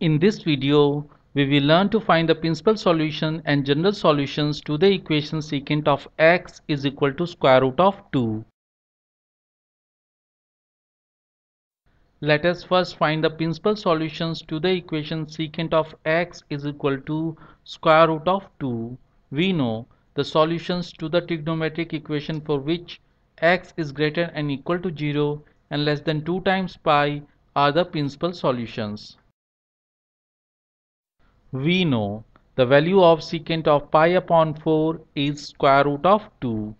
In this video, we will learn to find the principal solution and general solutions to the equation secant of x is equal to square root of 2. Let us first find the principal solutions to the equation secant of x is equal to square root of 2. We know the solutions to the trigonometric equation for which x is greater and equal to 0 and less than 2 times pi are the principal solutions we know the value of secant of pi upon 4 is square root of 2.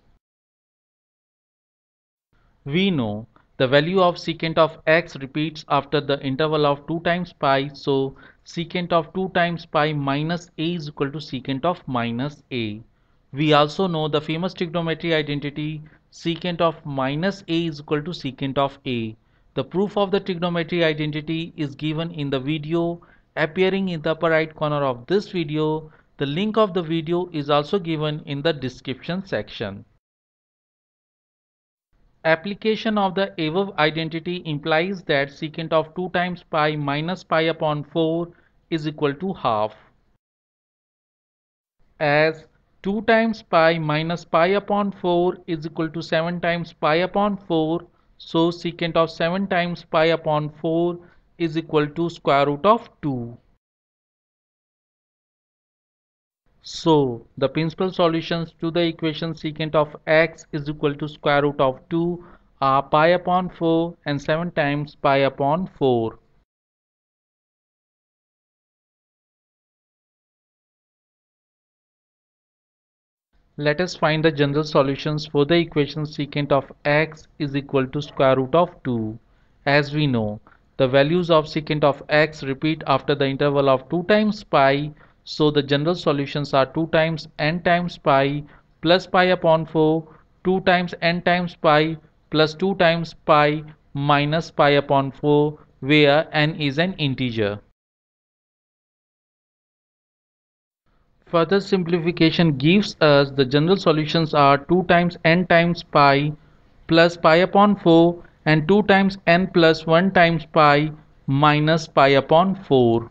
We know the value of secant of x repeats after the interval of 2 times pi so secant of 2 times pi minus a is equal to secant of minus a. We also know the famous trigonometry identity secant of minus a is equal to secant of a. The proof of the trigonometry identity is given in the video appearing in the upper right corner of this video. The link of the video is also given in the description section. Application of the above identity implies that secant of 2 times pi minus pi upon 4 is equal to half. As 2 times pi minus pi upon 4 is equal to 7 times pi upon 4. So secant of 7 times pi upon 4 is equal to square root of 2. So the principal solutions to the equation secant of x is equal to square root of 2 are pi upon 4 and 7 times pi upon 4. Let us find the general solutions for the equation secant of x is equal to square root of 2. As we know, the values of secant of x repeat after the interval of 2 times pi. So the general solutions are 2 times n times pi plus pi upon 4 2 times n times pi plus 2 times pi minus pi upon 4 where n is an integer. Further simplification gives us the general solutions are 2 times n times pi plus pi upon 4 and 2 times n plus 1 times pi minus pi upon 4.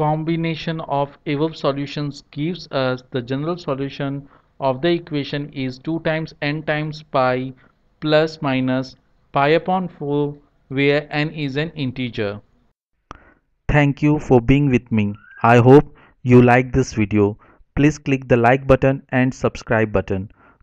Combination of above solutions gives us the general solution of the equation is 2 times n times pi plus minus pi upon 4 where n is an integer. Thank you for being with me. I hope you like this video. Please click the like button and subscribe button.